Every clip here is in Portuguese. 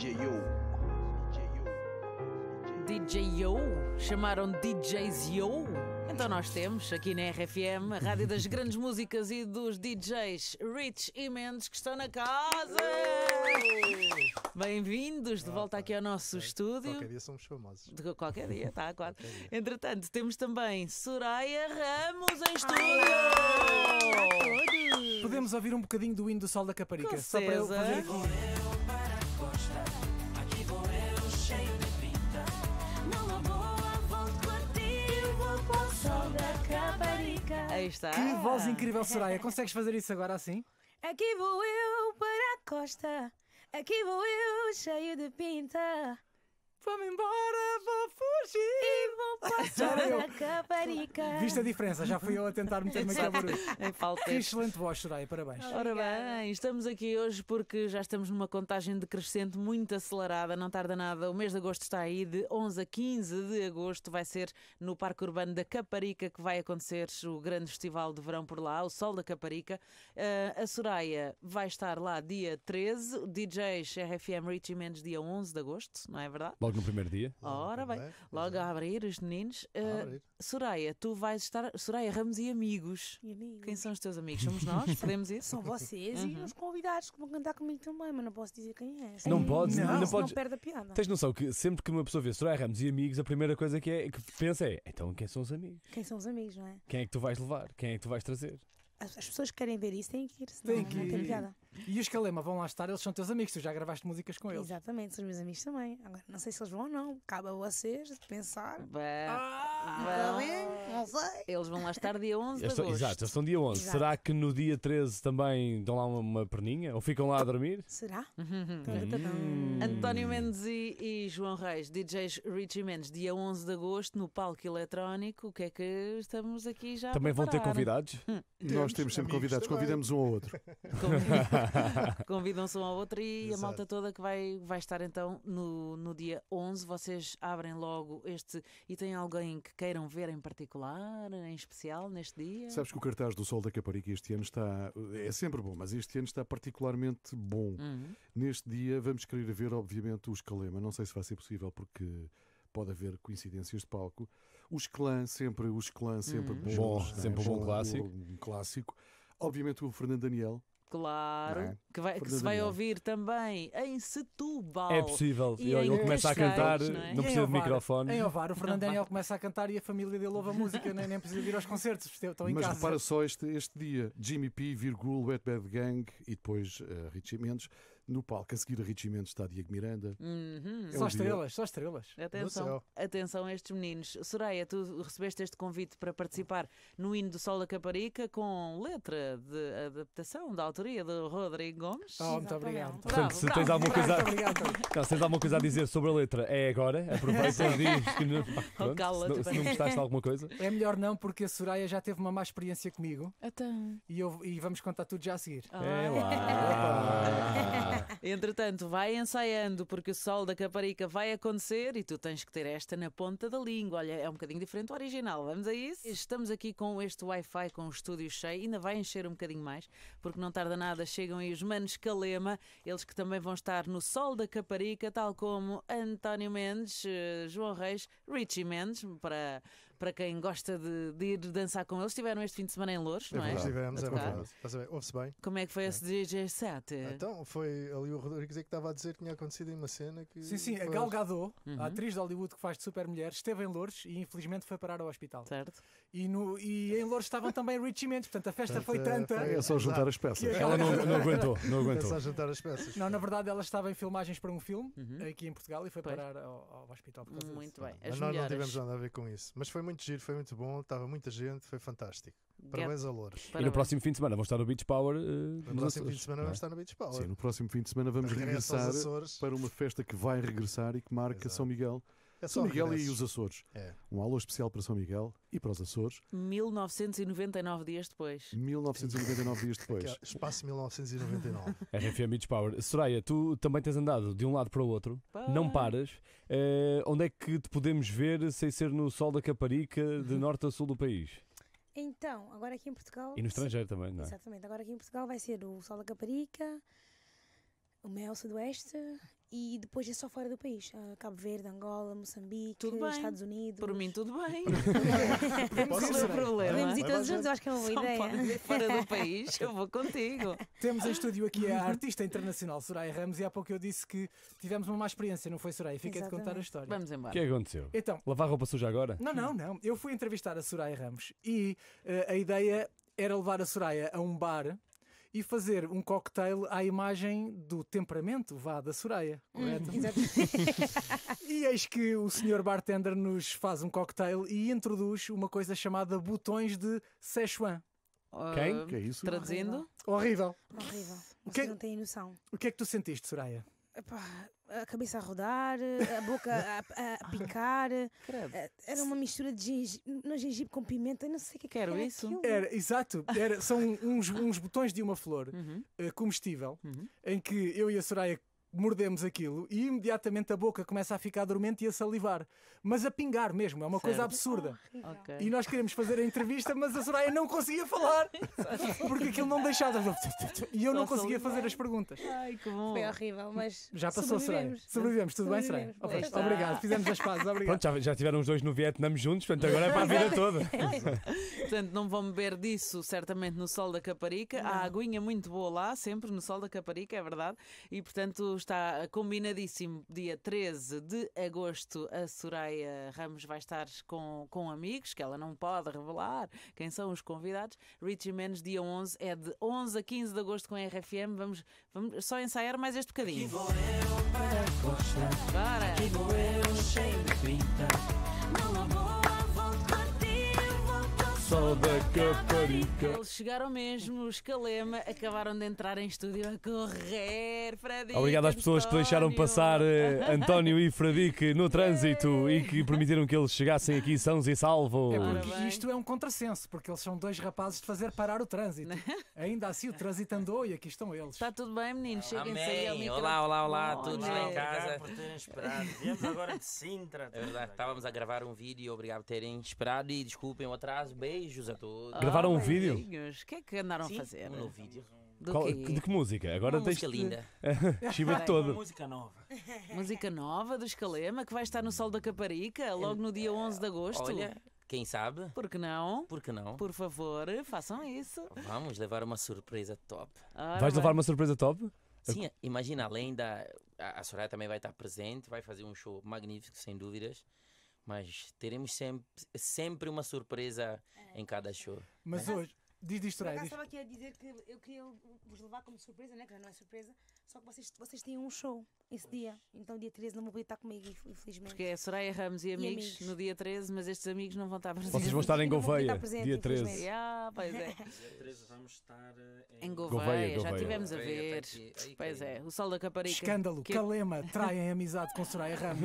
DJ Yo. DJ Yo? Chamaram DJs Yo? Então nós temos aqui na RFM, a rádio das grandes músicas e dos DJs Rich e Mendes que estão na casa. Bem-vindos de volta aqui ao nosso estúdio. Qualquer dia somos famosos. De qualquer dia, tá, claro. Entretanto, temos também Soraya Ramos em estúdio. Podemos ouvir um bocadinho do hino do sol da Caparica. Com só para eu fazer aqui. está. Que voz incrível, Soraya. Consegues fazer isso agora assim? Aqui vou eu para a costa, aqui vou eu cheio de pinta. Chupa-me embora, vou fugir e vou passar a caparica. Viste a diferença? Já fui eu a tentar meter-me aqui a barulho. Que excelente voz, Soraya, parabéns. Ora bem, estamos aqui hoje porque já estamos numa contagem decrescente muito acelerada, não tarda nada. O mês de agosto está aí, de 11 a 15 de agosto, vai ser no Parque Urbano da Caparica que vai acontecer o grande festival de verão por lá, o Sol da Caparica. Uh, a Soraya vai estar lá dia 13, DJs RFM Richie Mendes dia 11 de agosto, não é verdade? Logo no primeiro dia. Ah, Ora bem, é? logo é. a abrir os meninos. Uh, abrir. Soraya, tu vais estar. Soraya Ramos e amigos. E amigos. Quem são os teus amigos? Somos nós? Podemos ir? São vocês uhum. e os convidados que vão cantar comigo também, mas não posso dizer quem é. Não, não podes, não, não, não podes. perde a piada. Tens noção que sempre que uma pessoa vê Soraya Ramos e amigos, a primeira coisa que, é, que pensa é: então quem são os amigos? Quem são os amigos, não é? Quem é que tu vais levar? Quem é que tu vais trazer? As, as pessoas que querem ver isso têm que ir, senão Tem que ir. não tem piada. E os Calema vão lá estar, eles são teus amigos, tu já gravaste músicas com eles. Exatamente, são os meus amigos também. Agora, não sei se eles vão ou não, cabe a vocês de pensar. Bem, ah, tá bem, não sei. Eles vão lá estar dia 11 de agosto. Exato, eles são dia 11. Exato. Será que no dia 13 também dão lá uma, uma perninha? Ou ficam lá a dormir? Será? hum. António Mendes e, e, João Reis, DJs Richie Mendes, dia 11 de agosto no palco eletrónico. O que é que estamos aqui já Também vão ter convidados? Hum. Nós temos sempre convidados, também. convidamos um ao outro. Convidados. Convidam-se um ao outro e Exato. a malta toda que vai, vai estar então no, no dia 11. Vocês abrem logo este. E tem alguém que queiram ver em particular, em especial, neste dia? Sabes que o cartaz do Sol da Caparica este ano está. É sempre bom, mas este ano está particularmente bom. Uhum. Neste dia vamos querer ver, obviamente, o Escalema. Não sei se vai ser possível, porque pode haver coincidências de palco. Os clã sempre, os clã sempre uhum. bons, é? sempre um bom clássico. Um clássico. Obviamente o Fernando Daniel, Claro, é? que, vai, que se vai ouvir também em Setúbal. É possível. E ele, ele começa a cantar, não, é? não precisa de microfone. Em Ovar, o Fernando Daniel começa a cantar e a família dele ouve a música, nem, nem precisa de ir aos concertos, estão em Mas casa. Mas repara só este, este dia: Jimmy P, Virgul, Wet Bad Gang e depois uh, Richie Mendes. No palco, a seguir a Richie Mendes está Diego Miranda. Uhum. É só um estrelas, dia... só estrelas. Atenção, atenção a estes meninos. Soraya, tu recebeste este convite para participar no hino do Sol da Caparica com letra de adaptação da autoria do Rodrigo Gomes. Oh, muito obrigado. Portanto, se tens alguma coisa. Não, se tens alguma coisa a dizer sobre a letra, é agora. Aproveita e diz que não, oh, pronto, se, não, gostaste de alguma coisa. É melhor não, porque a Soraya já teve uma má experiência comigo. Então. E, eu, e vamos contar tudo já a seguir. lá. É lá. Entretanto, vai ensaiando porque o sol da Caparica vai acontecer e tu tens que ter esta na ponta da língua. Olha, é um bocadinho diferente do original. Vamos a isso? Estamos aqui com este Wi-Fi, com o estúdio cheio. Ainda vai encher um bocadinho mais porque não tarda nada. Chegam aí os manos Calema, eles que também vão estar no sol da Caparica, tal como António Mendes, eh, João Reis, Richie Mendes, para, para quem gosta de, de ir dançar com eles. Estiveram este fim de semana em Louros, é não é? Estivemos, é verdade. Ouve-se bem. Como é que foi é. esse DJ set? Então, foi ali o o Rodrigues é que estava a dizer que tinha acontecido em uma cena que. Sim, sim, a Gal Gadot, uhum. a atriz de Hollywood que faz de super mulher, esteve em Lourdes e infelizmente foi parar ao hospital. Certo. E, no, e em Lourdes estavam também Richie Mendes, portanto a festa foi tanta. É, é só juntar as peças. Ela não, não aguentou, não aguentou. É só juntar as peças. Não, na verdade ela estava em filmagens para um filme uhum. aqui em Portugal e foi pois. parar ao, ao, hospital por causa Muito disso. bem. As Mas nós não tivemos nada a ver com isso. Mas foi muito giro, foi muito bom, estava muita gente, foi fantástico. Parabéns a Louros. E no próximo fim de semana vão estar no Beach Power. Uh, no próximo fim de semana é? vamos estar no Beach Power. Sim, no próximo fim de semana vamos regressar para uma festa que vai regressar e que marca Exato. São Miguel. É São Miguel regressos. e os Açores. É. Um alô especial para São Miguel e para os Açores. 1999 dias depois. 1999 dias depois. Espaço 1999. RFM Beach Power. Soraya, tu também tens andado de um lado para o outro, Pai. não paras. Uh, onde é que te podemos ver sem ser no sol da Caparica, de uhum. norte a sul do país? Então, agora aqui em Portugal. E no estrangeiro também, não é? Exatamente, agora aqui em Portugal vai ser o Sol da Caparica, o do Oeste e depois é só fora do país. Ah, Cabo Verde, Angola, Moçambique, Estados Unidos. Por mim, tudo bem. Podemos ir problema. Podemos ir todos juntos, acho que é uma boa só ideia. Fora do país, eu vou contigo. Temos em estúdio aqui a artista internacional Soraya Ramos e há pouco eu disse que tivemos uma má experiência, não foi, Soraya? Fiquei de contar a história. Vamos embora. O é que aconteceu? Então, Lavar roupa suja agora? Não, não, não. Eu fui entrevistar a Soraya Ramos e uh, a ideia era levar a Soraya a um bar e fazer um cocktail à imagem do temperamento, vá, da Soraya, correto? Hum, e eis que o senhor bartender nos faz um cocktail e introduz uma coisa chamada botões de Sichuan Quem? Uh, que é isso? Traduzindo? Horrível. Horrível. Horrível. É Vocês que... não têm noção. O que é que tu sentiste, Soraya? Epá, a cabeça a rodar, a boca a, a ah, picar. Eh, era uma mistura de gengibre, no gengibre com pimenta, não sei o que é Quero era isso. Era, exato, era, são uns, uns botões de uma flor uhum. uh, comestível uhum. em que eu e a Soraya mordemos aquilo e imediatamente a boca começa a ficar dormente e a salivar. Mas a pingar mesmo, é uma certo. coisa absurda. Oh, okay. E nós queremos fazer a entrevista, mas a Soraya não conseguia falar porque aquilo não deixava. E eu não conseguia fazer as perguntas. Ai, que bom. Foi horrível, mas. Já passou, sobrevivemos. Soraya. Sobrevivemos, tudo bem, Soraya? Okay. Tá. Obrigado, fizemos as pazes, obrigado. Pronto, já, já tiveram os dois no Vietnã juntos, portanto agora é para a vida toda. portanto, não vão beber disso, certamente, no sol da Caparica. Há aguinha muito boa lá, sempre no sol da Caparica, é verdade. E portanto, está combinadíssimo. Dia 13 de agosto, a Soraya Ramos vai estar com, com amigos, que ela não pode revelar quem são os convidados. Richie Menos, dia 11, é de 11 a 15 de agosto com a RFM. Vamos, vamos só ensaiar mais este bocadinho. Aqui vou eu para a costa, Bora! Aqui vou eu cheio de pinta, não só da Caparica. Eles chegaram mesmo, os Calema acabaram de entrar em estúdio a correr, Fradique. Obrigado às pessoas que deixaram passar eh, António e Fradique no trânsito e que é. permitiram que eles chegassem aqui sãos e salvos. É porque isto é um contrassenso, porque eles são dois rapazes de fazer parar o trânsito. Ainda assim o trânsito andou e aqui estão eles. Está tudo bem, meninos? Cheguem-se aí Amém. Olá, olá, olá a todos lá em casa. Obrigado por terem esperado. Viemos agora de Sintra. É verdade, estávamos a gravar um vídeo, obrigado por terem esperado e desculpem o atraso. Beijo. Beijos a todos. Gravaram um ah, vídeo? O que é que andaram Sim, a fazer? Um novo vídeo. Do Qual- de que música? Agora Uma tens. música linda. Chiva de todo. música nova. Música nova do Escalema que vai estar no Sol da Caparica logo no dia 11 de eh, agosto. Olha, quem sabe? Por que não? Por que não? Por favor, façam isso. Vamos levar uma surpresa top. Ora Vais levar uma surpresa top? Sim, imagina, além da. a Soraya também vai estar presente, vai fazer um show magnífico, sem dúvidas. Mas teremos sempre, sempre uma surpresa é. em cada é. show. Mas né? hoje, diz, isto Soraya. Eu estava aqui a dizer que eu queria vos levar como surpresa, né? que já não é surpresa, só que vocês, vocês têm um show esse pois. dia. Então, dia 13 não vou estar comigo, infelizmente. Porque é Soraya Ramos e amigos, e amigos, no dia 13, mas estes amigos não vão estar presentes. Vocês vão estar em Gouveia, presente, dia 13. Ah, pois é. Dia 13 vamos estar eh, em, em Gouveia, Gouveia, já Gouveia. tivemos Gouveia, a ver. Tá aqui, pois é, o sol da Caparica. Escândalo, que... É calema traem amizade com Soraya Ramos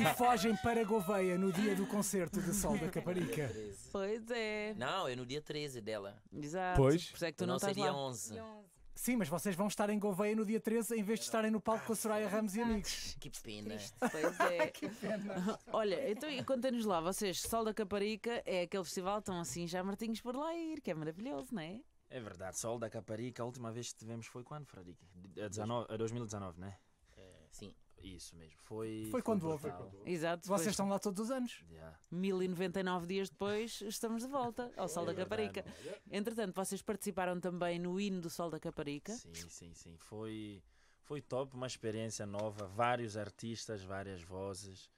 e fogem para Gouveia no dia do concerto de Sol da Caparica. Pois é. Não, é no dia 13 dela. Exato. Pois. Por isso é que tu não, não é seria lá. 11. Dia 11. Sim, mas vocês vão estar em Gouveia no dia 13 em vez de estarem no palco com a Soraya Ramos e amigos. Ah, que pena. Pois é. que pena. Olha, então e nos lá, vocês, Sol da Caparica é aquele festival, estão assim já martinhos por lá ir, que é maravilhoso, não é? É verdade, Sol da Caparica, a última vez que tivemos foi quando, Fradique? A, a 2019, não é, é sim. Isso mesmo. Foi, foi, quando houve. Exato. Vocês estão lá todos os anos. Yeah. 1099 dias depois estamos de volta ao Sol é da Caparica. É? Entretanto, vocês participaram também no hino do Sol da Caparica. Sim, sim, sim. Foi, foi top, uma experiência nova. Vários artistas, várias vozes.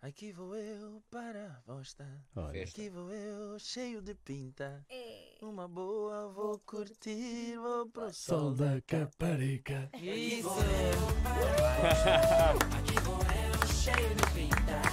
Aqui vou eu para a bosta. Aqui vou eu cheio de pinta. É. Uma boa, vou curtir, vou pro sol da Caparica. Isso! Aqui vou eu, cheio de pintar.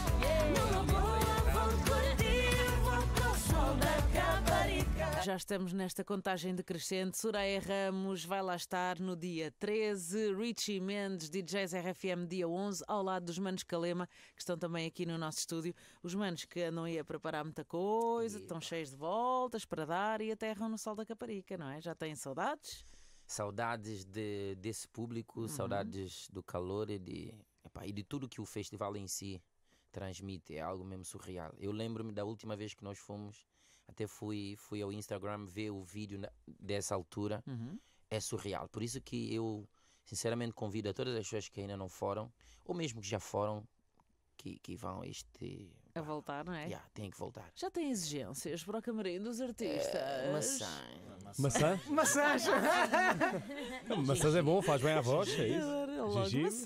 Já estamos nesta contagem decrescente. Soraya Ramos vai lá estar no dia 13. Richie Mendes, DJs RFM, dia 11, ao lado dos Manos Calema, que estão também aqui no nosso estúdio. Os Manos que andam aí a preparar muita coisa, estão cheios de voltas para dar e aterram no sol da Caparica, não é? Já têm saudades? Saudades de, desse público, uhum. saudades do calor e de, epá, e de tudo que o festival em si transmite. É algo mesmo surreal. Eu lembro-me da última vez que nós fomos até fui, fui ao Instagram ver o vídeo na, dessa altura. Uhum. É surreal. Por isso que eu, sinceramente, convido a todas as pessoas que ainda não foram, ou mesmo que já foram, que, que vão este. A voltar, não é? Yeah, tem que voltar. Já tem exigências para o camarim dos artistas. É, eh, maçã. Maçã? Maçã? Maçã é bom, faz bem à voz, é isso? eu logo. Gigi?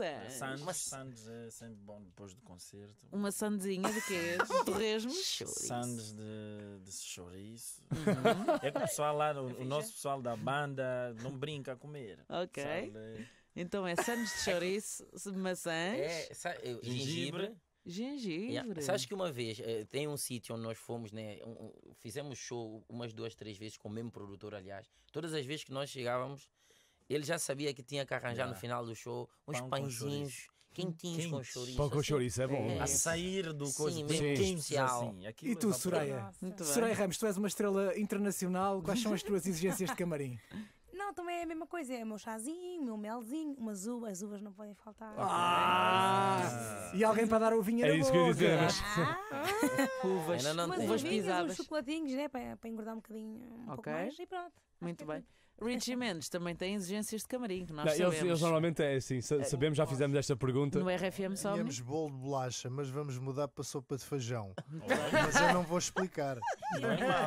Maçãs. é sempre bom depois do concerto. Uma sandezinha de quê? Torresmo? Sandes de, de chouriço. Uhum. É que o pessoal lá, é o, o, nosso pessoal da banda, não brinca a comer. Ok. Então é sandes de chouriço, maçãs. É, gengibre. gengibre. Gengibre. Yeah. Sabes que uma vez uh, tem um sítio onde nós fomos, né? um, fizemos show umas duas, três vezes com o mesmo produtor, aliás. Todas as vezes que nós chegávamos, ele já sabia que tinha que arranjar yeah. no final do show uns Pão pãezinhos quentinhos com chouriço. Pão com assim. chouriço é bom. É. A sair do Sim, coisa assim, é bem especial. e tu, Soraya? Soraya Ramos, tu és uma estrela internacional. Quais são as tuas exigências de camarim? Não, também é a mesma coisa. É o meu chazinho, o meu melzinho, umas uvas. As uvas não podem faltar. Ah, ah! e alguém para dar o uvinha é na boca. É isso que eu ia dizer. Mas... Ah, uvas. Ainda não, não uvas pisadas. uns chocolatinhos, né? Para, para engordar um bocadinho. Um okay. pouco mais e pronto. Muito é bem. Richie Mendes também tem exigências de camarim, que nós não, sabemos. Eles, eles normalmente é assim, é, sabemos, já fizemos esta pergunta. No RFM só. Tínhamos bolo de bolacha, mas vamos mudar para sopa de feijão. mas eu não vou explicar.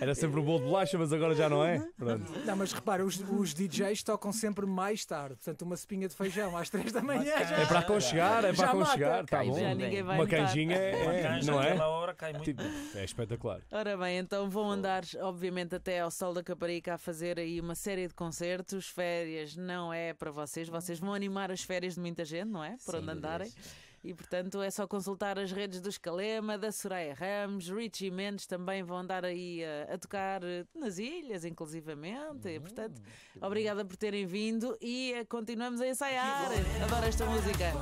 Era sempre o bolo de bolacha, mas agora já não é. Pronto. Não, mas repara, os, os DJs tocam sempre mais tarde. Portanto, uma espinha de feijão às três da manhã. Já... É para aconchegar, é para aconchegar. Tá bom. Uma canjinha, é, não é? Hora cai muito. Tipo, é espetacular. Ora bem, então vão andar, obviamente, até ao Sol da Caparica a fazer aí uma série de concertos. Férias não é para vocês, vocês vão animar as férias de muita gente, não é? Por Sim, onde andarem. E portanto é só consultar as redes do Escalema, da Soraya Ramos, Richie Mendes também vão andar aí a, a tocar eh, nas ilhas, inclusivamente. e uhum. portanto, obrigada por terem vindo e eh, continuamos a ensaiar. Adoro esta música.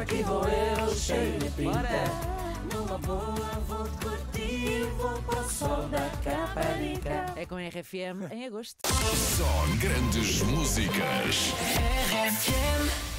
Aqui vou eu, cheio de pinta. Bora! Numa boa vou curtir, vou para o sol da Caparica. É com a RFM em agosto. Só grandes músicas. RFM.